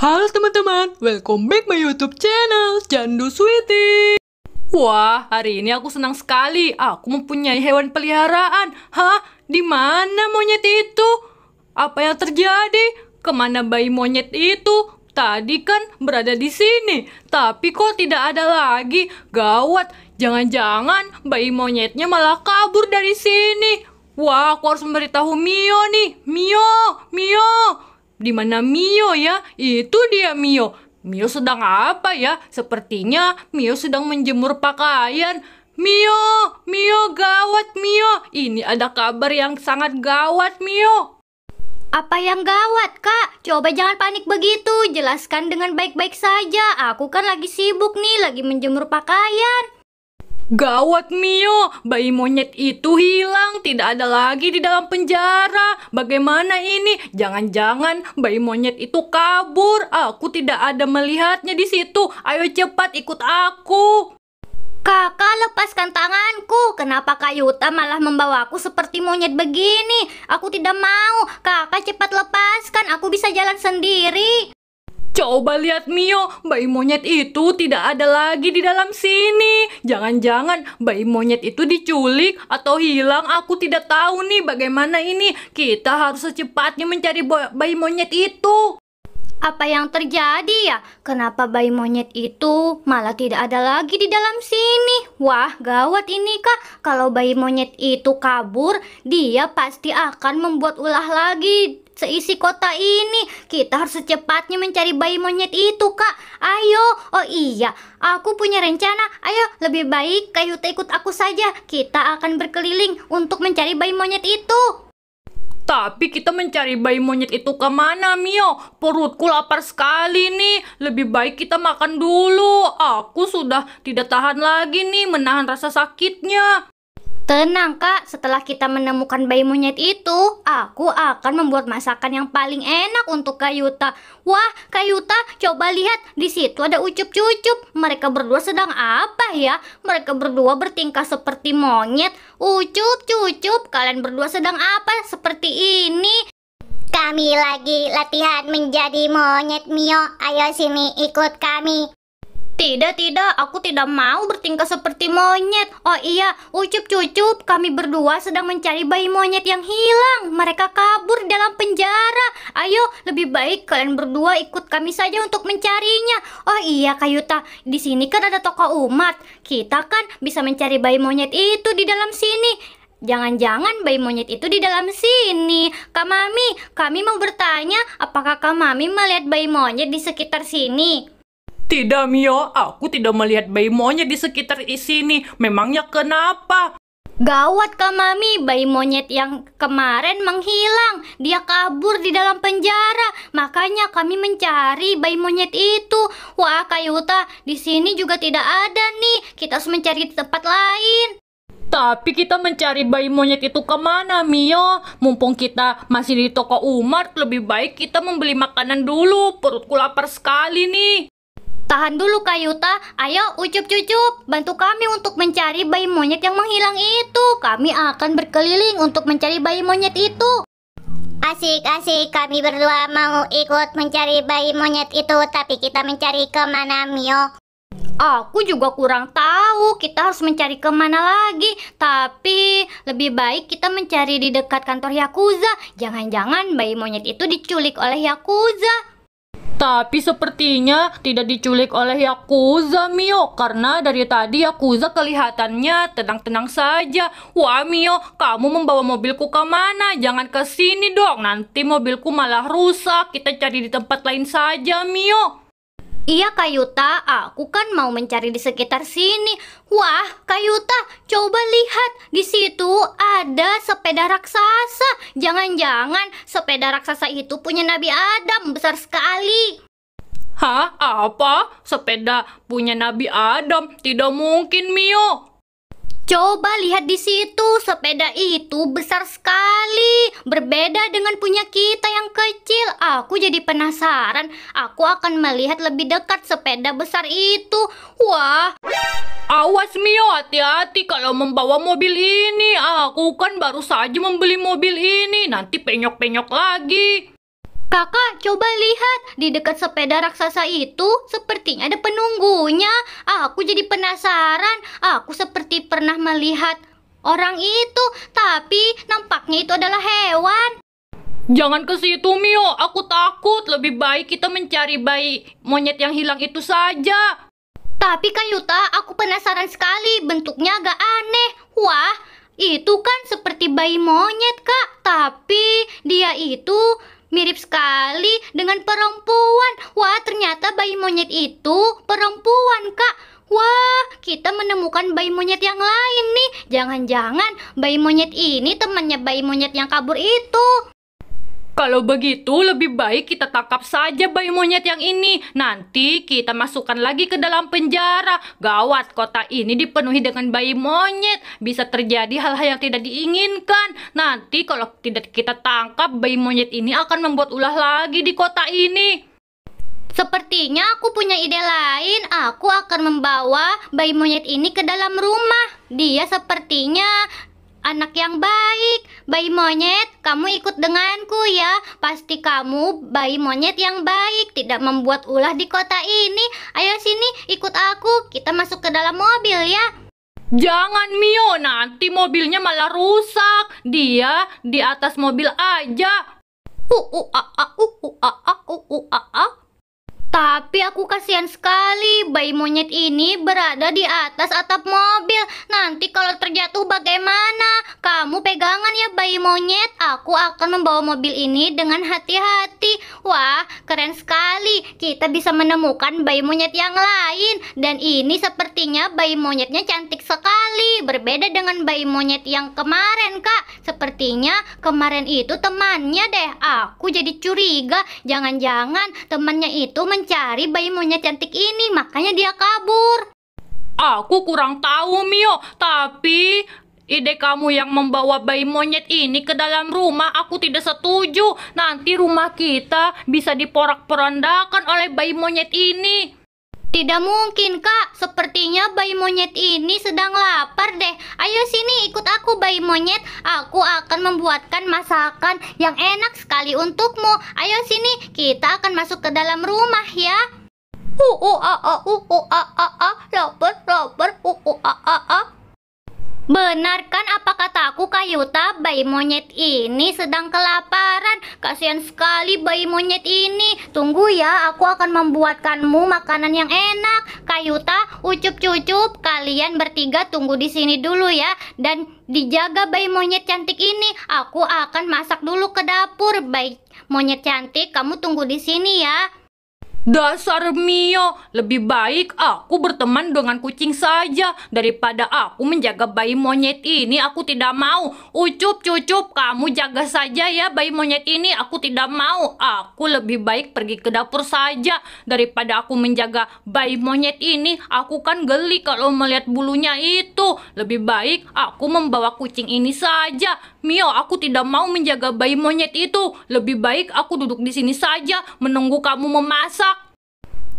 Halo teman-teman, welcome back my YouTube channel, Jandu Sweetie. Wah, hari ini aku senang sekali. Aku mempunyai hewan peliharaan. Hah? Di mana monyet itu? Apa yang terjadi? Kemana bayi monyet itu? Tadi kan berada di sini, tapi kok tidak ada lagi. Gawat, jangan-jangan bayi monyetnya malah kabur dari sini. Wah, aku harus memberitahu Mio nih. Mio, Mio, di mana Mio ya? Itu dia Mio. Mio sedang apa ya? Sepertinya Mio sedang menjemur pakaian. Mio, Mio gawat Mio. Ini ada kabar yang sangat gawat Mio. Apa yang gawat, Kak? Coba jangan panik begitu. Jelaskan dengan baik-baik saja. Aku kan lagi sibuk nih, lagi menjemur pakaian. Gawat Mio, bayi monyet itu hilang, tidak ada lagi di dalam penjara. Bagaimana ini? Jangan-jangan bayi monyet itu kabur. Aku tidak ada melihatnya di situ. Ayo cepat ikut aku. Kakak lepaskan tanganku. Kenapa Kak Yuta malah membawaku seperti monyet begini? Aku tidak mau. Kakak cepat lepaskan, aku bisa jalan sendiri. Coba lihat Mio, bayi monyet itu tidak ada lagi di dalam sini. Jangan-jangan bayi monyet itu diculik atau hilang. Aku tidak tahu nih bagaimana ini. Kita harus secepatnya mencari bayi monyet itu. Apa yang terjadi ya? Kenapa bayi monyet itu malah tidak ada lagi di dalam sini? Wah, gawat ini Kak. Kalau bayi monyet itu kabur, dia pasti akan membuat ulah lagi seisi kota ini. Kita harus secepatnya mencari bayi monyet itu, Kak. Ayo. Oh iya, aku punya rencana. Ayo, lebih baik kayu ikut aku saja. Kita akan berkeliling untuk mencari bayi monyet itu. Tapi kita mencari bayi monyet itu kemana, Mio? Perutku lapar sekali nih. Lebih baik kita makan dulu. Aku sudah tidak tahan lagi nih menahan rasa sakitnya. Tenang kak, setelah kita menemukan bayi monyet itu, aku akan membuat masakan yang paling enak untuk Kak Wah, Kak coba lihat, di situ ada ucup-cucup. Mereka berdua sedang apa ya? Mereka berdua bertingkah seperti monyet. Ucup-cucup, kalian berdua sedang apa seperti ini? Kami lagi latihan menjadi monyet Mio. Ayo sini ikut kami. Tidak, tidak, aku tidak mau bertingkah seperti monyet. Oh iya, ucup cucup, kami berdua sedang mencari bayi monyet yang hilang. Mereka kabur dalam penjara. Ayo, lebih baik kalian berdua ikut kami saja untuk mencarinya. Oh iya, Kayuta, di sini kan ada toko umat. Kita kan bisa mencari bayi monyet itu di dalam sini. Jangan-jangan bayi monyet itu di dalam sini. Kak Mami, kami mau bertanya apakah Kak Mami melihat bayi monyet di sekitar sini? Tidak, Mio. Aku tidak melihat bayi monyet di sekitar sini. Memangnya kenapa? Gawat Kak Mami, bayi monyet yang kemarin menghilang. Dia kabur di dalam penjara. Makanya kami mencari bayi monyet itu. Wah, Kak Yuta, di sini juga tidak ada nih. Kita harus mencari tempat lain. Tapi kita mencari bayi monyet itu kemana, Mio? Mumpung kita masih di toko Umar, lebih baik kita membeli makanan dulu. Perutku lapar sekali nih. Tahan dulu Kak Yuta, ayo ucup-cucup, bantu kami untuk mencari bayi monyet yang menghilang itu. Kami akan berkeliling untuk mencari bayi monyet itu. Asik-asik, kami berdua mau ikut mencari bayi monyet itu, tapi kita mencari kemana Mio? Aku juga kurang tahu kita harus mencari kemana lagi Tapi lebih baik kita mencari di dekat kantor Yakuza Jangan-jangan bayi monyet itu diculik oleh Yakuza tapi sepertinya tidak diculik oleh Yakuza, Mio. Karena dari tadi Yakuza kelihatannya tenang-tenang saja. Wah, Mio, kamu membawa mobilku ke mana? Jangan ke sini dong, nanti mobilku malah rusak. Kita cari di tempat lain saja, Mio. Iya Kak Yuta, aku kan mau mencari di sekitar sini. Wah, Kak Yuta, coba lihat. Di situ ada sepeda raksasa. Jangan-jangan sepeda raksasa itu punya Nabi Adam, besar sekali. Hah? Apa? Sepeda punya Nabi Adam? Tidak mungkin, Mio. Coba lihat di situ, sepeda itu besar sekali, berbeda dengan punya kita yang kecil. Aku jadi penasaran, aku akan melihat lebih dekat sepeda besar itu. Wah, awas Mio, hati-hati kalau membawa mobil ini. Aku kan baru saja membeli mobil ini, nanti penyok-penyok lagi. Kakak, coba lihat di dekat sepeda raksasa itu sepertinya ada penunggunya. Aku jadi penasaran. Aku seperti pernah melihat orang itu, tapi nampaknya itu adalah hewan. Jangan ke situ, Mio. Aku takut. Lebih baik kita mencari bayi monyet yang hilang itu saja. Tapi kan, Yuta, aku penasaran sekali. Bentuknya agak aneh. Wah, itu kan seperti bayi monyet, Kak. Tapi dia itu Mirip sekali dengan perempuan. Wah, ternyata bayi monyet itu perempuan, Kak. Wah, kita menemukan bayi monyet yang lain nih. Jangan-jangan bayi monyet ini temannya bayi monyet yang kabur itu. Kalau begitu lebih baik kita tangkap saja bayi monyet yang ini. Nanti kita masukkan lagi ke dalam penjara. Gawat kota ini dipenuhi dengan bayi monyet. Bisa terjadi hal-hal yang tidak diinginkan. Nanti kalau tidak kita tangkap bayi monyet ini akan membuat ulah lagi di kota ini. Sepertinya aku punya ide lain. Aku akan membawa bayi monyet ini ke dalam rumah. Dia sepertinya Anak yang baik, bayi monyet, kamu ikut denganku ya. Pasti kamu bayi monyet yang baik, tidak membuat ulah di kota ini. Ayo sini, ikut aku. Kita masuk ke dalam mobil ya. Jangan Mio, nanti mobilnya malah rusak. Dia di atas mobil aja. Uh, uh, uh, uh, uh, uh, uh, uh, uh, tapi aku kasihan sekali, bayi monyet ini berada di atas atap mobil. Nanti kalau terjatuh bagaimana? Kamu pegangan ya bayi monyet. Aku akan membawa mobil ini dengan hati-hati. Wah, keren sekali. Kita bisa menemukan bayi monyet yang lain. Dan ini sepertinya bayi monyetnya cantik sekali. Berbeda dengan bayi monyet yang kemarin, Kak. Sepertinya kemarin itu temannya deh. Aku jadi curiga. Jangan-jangan temannya itu men mencari bayi monyet cantik ini, makanya dia kabur. Aku kurang tahu, Mio. Tapi ide kamu yang membawa bayi monyet ini ke dalam rumah aku tidak setuju. Nanti rumah kita bisa diporak-porandakan oleh bayi monyet ini. Tidak mungkin kak, sepertinya bayi monyet ini sedang lapar deh Ayo sini ikut aku bayi monyet Aku akan membuatkan masakan yang enak sekali untukmu Ayo sini, kita akan masuk ke dalam rumah ya Uh uh ah, ah, uh uh uh uh uh, uh, uh, lapar lapar uh uh uh, uh, uh. Benar kan apa kataku Kak Yuta, bayi monyet ini sedang kelaparan. Kasihan sekali bayi monyet ini. Tunggu ya, aku akan membuatkanmu makanan yang enak. Kak Yuta, ucup-cucup, kalian bertiga tunggu di sini dulu ya. Dan dijaga bayi monyet cantik ini. Aku akan masak dulu ke dapur. Bayi monyet cantik, kamu tunggu di sini ya. Dasar Mio, lebih baik aku berteman dengan kucing saja daripada aku menjaga bayi monyet ini. Aku tidak mau. Ucup, cucup, kamu jaga saja ya bayi monyet ini. Aku tidak mau. Aku lebih baik pergi ke dapur saja daripada aku menjaga bayi monyet ini. Aku kan geli kalau melihat bulunya itu. Lebih baik aku membawa kucing ini saja. Mio, aku tidak mau menjaga bayi monyet itu. Lebih baik aku duduk di sini saja menunggu kamu memasak.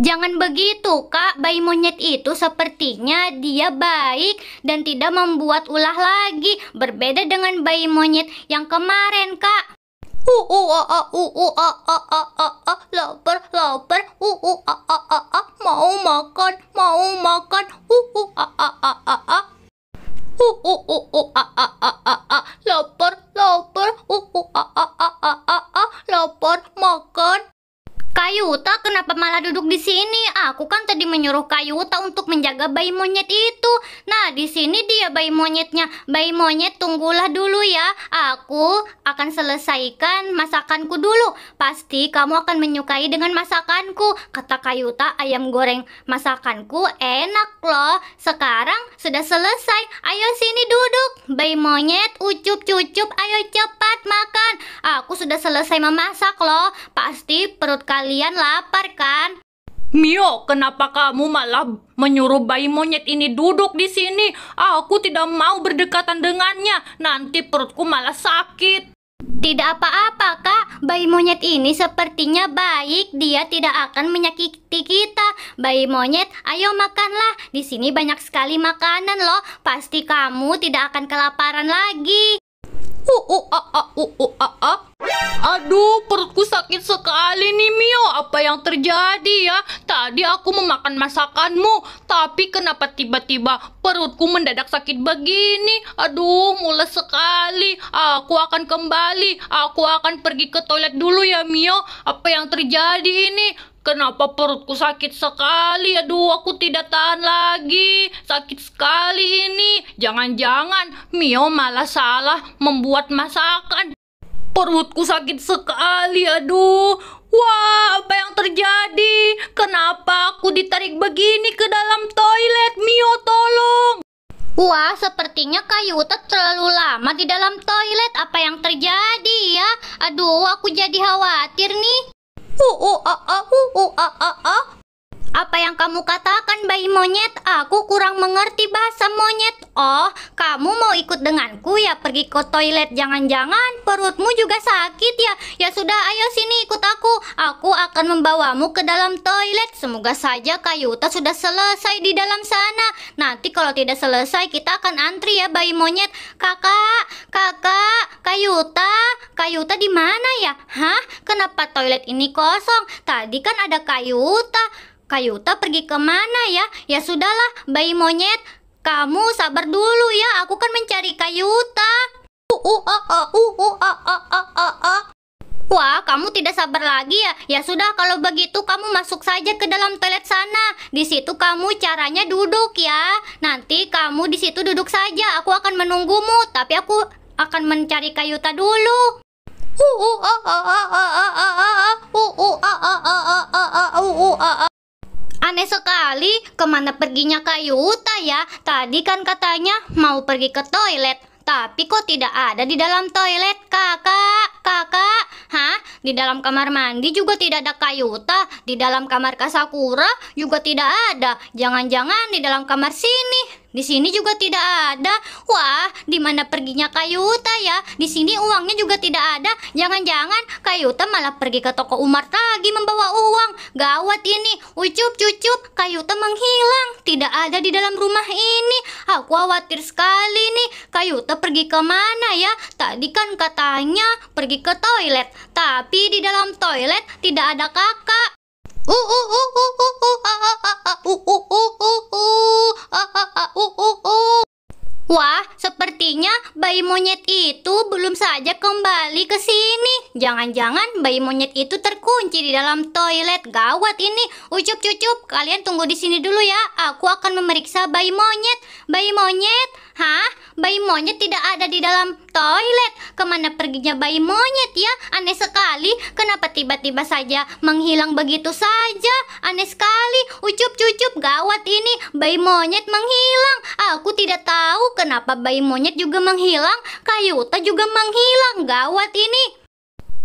Jangan begitu, Kak. Bayi monyet itu sepertinya dia baik dan tidak membuat ulah lagi, berbeda dengan bayi monyet yang kemarin, Kak. Uh uh uh uh uh uh uh uh uh uh lapar lapar uh uh uh uh uh uh mau makan mau makan uh uh uh uh uh uh uh uh uh uh uh uh lapar lapar uh uh uh uh uh uh uh lapar makan Kayuta kenapa malah duduk di sini? Aku kan tadi menyuruh Kayuta untuk menjaga bayi monyet itu. Nah, di sini dia bayi monyetnya. Bayi monyet tunggulah dulu ya. Aku akan selesaikan masakanku dulu. Pasti kamu akan menyukai dengan masakanku. Kata Kayuta, ayam goreng masakanku enak loh. Sekarang sudah selesai. Ayo sini duduk. Bayi monyet, ucup-cucup, ayo cepat makan. Aku sudah selesai memasak loh. Pasti perut kalian Kalian lapar kan? Mio, kenapa kamu malah menyuruh bayi monyet ini duduk di sini? Aku tidak mau berdekatan dengannya. Nanti perutku malah sakit. Tidak apa-apa, Kak. Bayi monyet ini sepertinya baik. Dia tidak akan menyakiti kita. Bayi monyet, ayo makanlah. Di sini banyak sekali makanan loh. Pasti kamu tidak akan kelaparan lagi. Uh, uh, uh, uh, uh, uh, uh, uh, uh. Aduh, perutku sakit sekali nih Mio. Apa yang terjadi ya? Tadi aku memakan masakanmu, tapi kenapa tiba-tiba perutku mendadak sakit begini? Aduh, mulai sekali. Aku akan kembali. Aku akan pergi ke toilet dulu ya Mio. Apa yang terjadi ini? Kenapa perutku sakit sekali? Aduh, aku tidak tahan lagi. Sakit sekali ini. Jangan-jangan Mio malah salah membuat masakan. Perutku sakit sekali, aduh. Wah, apa yang terjadi? Kenapa aku ditarik begini ke dalam toilet? Mio, tolong. Wah, sepertinya kayu terlalu lama di dalam toilet. Apa yang terjadi ya? Aduh, aku jadi khawatir nih. 呜呜啊啊！哦哦啊啊啊！Apa yang kamu katakan bayi monyet? Aku kurang mengerti bahasa monyet. Oh, kamu mau ikut denganku ya pergi ke toilet jangan-jangan perutmu juga sakit ya. Ya sudah ayo sini ikut aku. Aku akan membawamu ke dalam toilet. Semoga saja Kayuta sudah selesai di dalam sana. Nanti kalau tidak selesai kita akan antri ya bayi monyet. Kakak, kakak, Kayuta, Kayuta di mana ya? Hah? Kenapa toilet ini kosong? Tadi kan ada Kayuta. Kayuta pergi kemana ya? Ya sudahlah, bayi monyet. Kamu sabar dulu ya, aku kan mencari Kak Yuta. Wah, kamu tidak sabar lagi ya? Ya sudah, kalau begitu kamu masuk saja ke dalam toilet sana. Di situ kamu caranya duduk ya. Nanti kamu di situ duduk saja. Aku akan menunggumu, tapi aku akan mencari Kayuta dulu. Uh uh uh uh uh uh uh uh uh uh uh uh uh uh uh uh uh uh uh Aneh sekali, kemana perginya Kayu Uta ya? Tadi kan katanya mau pergi ke toilet, tapi kok tidak ada di dalam toilet, kakak? Kakak? Hah? Di dalam kamar mandi juga tidak ada kayu Kayuta, di dalam kamar Kasakura juga tidak ada. Jangan-jangan di dalam kamar sini. Di sini juga tidak ada. Wah, di mana perginya Kayuta ya? Di sini uangnya juga tidak ada. Jangan-jangan Kayuta malah pergi ke toko Umar lagi membawa uang. Gawat ini. Ucup, cucup, Kayuta menghilang. Tidak ada di dalam rumah ini. Aku khawatir sekali nih. Kayuta pergi ke mana ya? Tadi kan katanya pergi ke toilet. Tapi di dalam toilet tidak ada kakak. Uh, uh, uh. bayi monyet itu belum saja kembali ke sini. Jangan-jangan bayi monyet itu terkunci di dalam toilet. Gawat ini. Ucup cucup, kalian tunggu di sini dulu ya. Aku akan memeriksa bayi monyet. Bayi monyet? Hah? bayi monyet tidak ada di dalam toilet. Kemana perginya bayi monyet ya? Aneh sekali, kenapa tiba-tiba saja menghilang begitu saja? Aneh sekali, ucup-cucup gawat ini, bayi monyet menghilang. Aku tidak tahu kenapa bayi monyet juga menghilang, kayuta juga menghilang, gawat ini.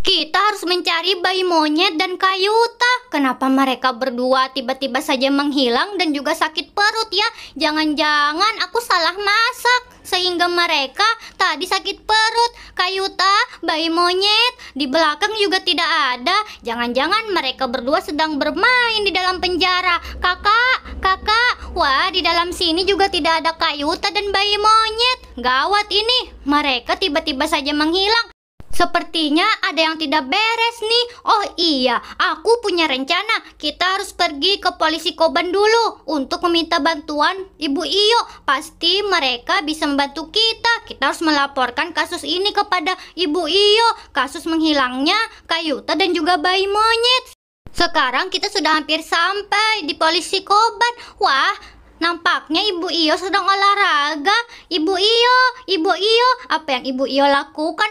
Kita harus mencari bayi monyet dan Kayuta. Kenapa mereka berdua tiba-tiba saja menghilang dan juga sakit perut ya? Jangan-jangan aku salah masak sehingga mereka tadi sakit perut. Kayuta, bayi monyet, di belakang juga tidak ada. Jangan-jangan mereka berdua sedang bermain di dalam penjara. Kakak, kakak, wah di dalam sini juga tidak ada Kayuta dan bayi monyet. Gawat ini, mereka tiba-tiba saja menghilang. Sepertinya ada yang tidak beres nih. Oh iya, aku punya rencana. Kita harus pergi ke polisi Koban dulu untuk meminta bantuan Ibu Iyo. Pasti mereka bisa membantu kita. Kita harus melaporkan kasus ini kepada Ibu Iyo. Kasus menghilangnya Kayuta dan juga bayi monyet. Sekarang kita sudah hampir sampai di polisi Koban. Wah, Nampaknya Ibu Iyo sedang olahraga. Ibu Iyo, Ibu Iyo, apa yang Ibu Iyo lakukan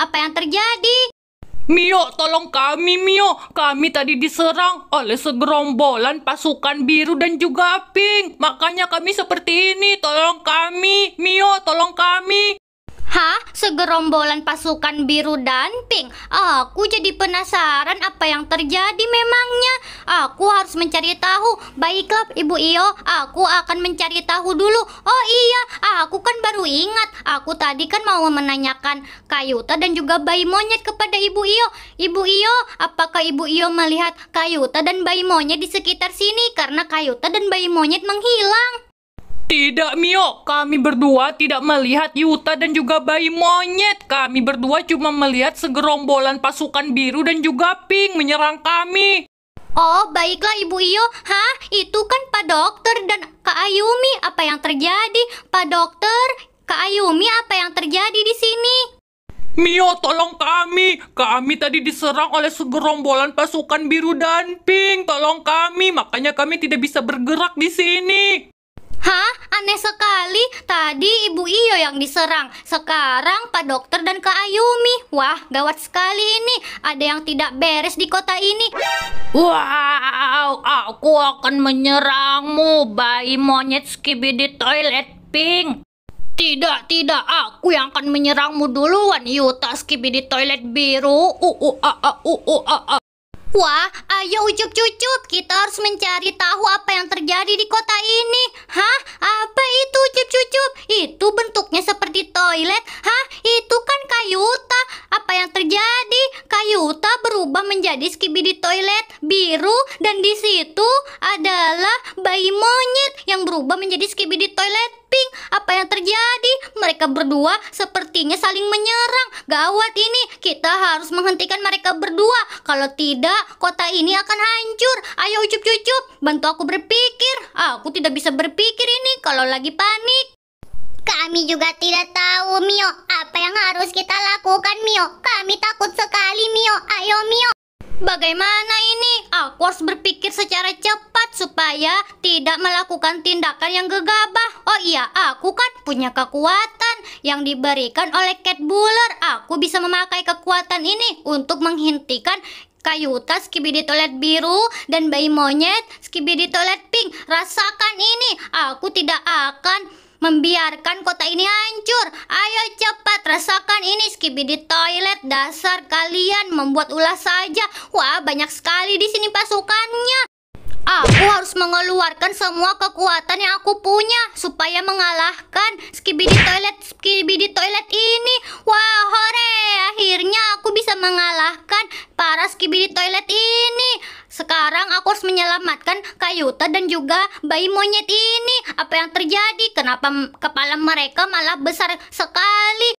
apa yang terjadi? Mio, tolong kami, Mio. Kami tadi diserang oleh segerombolan pasukan biru dan juga pink. Makanya kami seperti ini. Tolong kami, Mio, tolong kami. Hah? Segerombolan pasukan biru dan pink? Aku jadi penasaran apa yang terjadi memangnya. Aku harus mencari tahu. Baiklah, Ibu Iyo, aku akan mencari tahu dulu. Oh iya, aku kan baru ingat. Aku tadi kan mau menanyakan Kayuta dan juga bayi monyet kepada Ibu Iyo. Ibu Iyo, apakah Ibu Iyo melihat Kayuta dan bayi monyet di sekitar sini? Karena Kayuta dan bayi monyet menghilang. Tidak, Mio. Kami berdua tidak melihat Yuta dan juga bayi monyet. Kami berdua cuma melihat segerombolan pasukan biru dan juga pink menyerang kami. Oh, baiklah Ibu Iyo. Hah? Itu kan Pak Dokter dan Kak Ayumi. Apa yang terjadi? Pak Dokter, Kak Ayumi, apa yang terjadi di sini? Mio, tolong kami. Kami tadi diserang oleh segerombolan pasukan biru dan pink. Tolong kami. Makanya kami tidak bisa bergerak di sini. Hah? Aneh sekali. Tadi Ibu Iyo yang diserang. Sekarang Pak Dokter dan Kak Ayumi. Wah, gawat sekali ini. Ada yang tidak beres di kota ini. Wow, aku akan menyerangmu, bayi monyet skibidi toilet pink. Tidak, tidak, aku yang akan menyerangmu duluan, Yuta Skibidi Toilet Biru. Uh, uh, uh, uh, uh, uh, uh. Wah, ayo ucup cucup, kita harus mencari tahu apa yang terjadi di kota ini. Hah? Apa itu ucup cucup? Itu bentuknya seperti toilet. Hah? Itu kan kayuta. Apa yang terjadi? Kayuta berubah menjadi skibidi toilet biru dan di situ adalah bayi monyet yang berubah menjadi skibidi toilet Pink, apa yang terjadi? Mereka berdua sepertinya saling menyerang. Gawat ini, kita harus menghentikan mereka berdua. Kalau tidak, kota ini akan hancur. Ayo ucup-cucup, bantu aku berpikir. Aku tidak bisa berpikir ini kalau lagi panik. Kami juga tidak tahu, Mio. Apa yang harus kita lakukan, Mio? Kami takut sekali, Mio. Ayo, Mio. Bagaimana ini? Aku harus berpikir secara cepat supaya tidak melakukan tindakan yang gegabah. Oh iya, aku kan punya kekuatan yang diberikan oleh Cat Buller. Aku bisa memakai kekuatan ini untuk menghentikan Kayuta Skibidi Toilet Biru dan bayi monyet Skibidi Toilet Pink. Rasakan ini, aku tidak akan membiarkan kota ini hancur. Ayo cepat rasakan ini skibidi di toilet dasar kalian membuat ulah saja. Wah, banyak sekali di sini pasukannya. Aku harus mengeluarkan semua kekuatan yang aku punya supaya mengalahkan Skibidi Toilet Skibidi Toilet ini. Wah, hore! Akhirnya aku bisa mengalahkan para Skibidi Toilet ini. Sekarang aku harus menyelamatkan Kayuta dan juga bayi monyet ini. Apa yang terjadi? Kenapa kepala mereka malah besar sekali?